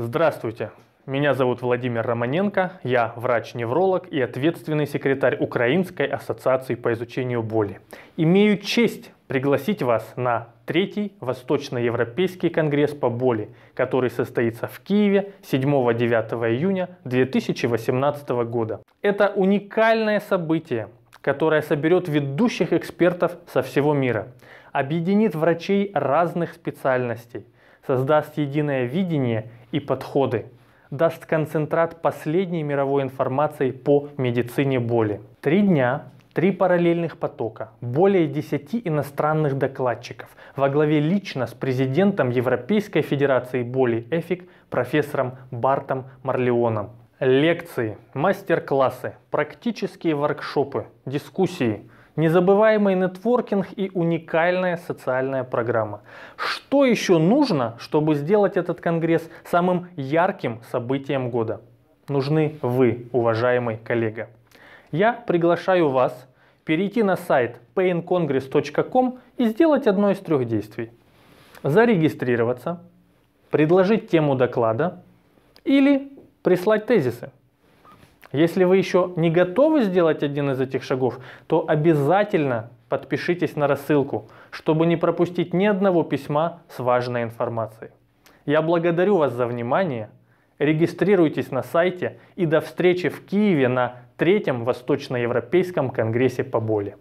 Здравствуйте! Меня зовут Владимир Романенко, я врач-невролог и ответственный секретарь Украинской ассоциации по изучению боли. Имею честь пригласить вас на третий Восточноевропейский конгресс по боли, который состоится в Киеве 7-9 июня 2018 года. Это уникальное событие, которое соберет ведущих экспертов со всего мира, объединит врачей разных специальностей – создаст единое видение и подходы, даст концентрат последней мировой информации по медицине боли. Три дня, три параллельных потока, более 10 иностранных докладчиков во главе лично с президентом Европейской Федерации боли ЭФИК профессором Бартом Марлеоном. Лекции, мастер-классы, практические воркшопы, дискуссии – незабываемый нетворкинг и уникальная социальная программа. Что еще нужно, чтобы сделать этот конгресс самым ярким событием года? Нужны вы, уважаемый коллега. Я приглашаю вас перейти на сайт paincongress.com и сделать одно из трех действий. Зарегистрироваться, предложить тему доклада или прислать тезисы. Если вы еще не готовы сделать один из этих шагов, то обязательно подпишитесь на рассылку, чтобы не пропустить ни одного письма с важной информацией. Я благодарю вас за внимание. Регистрируйтесь на сайте и до встречи в Киеве на Третьем Восточноевропейском конгрессе по боли.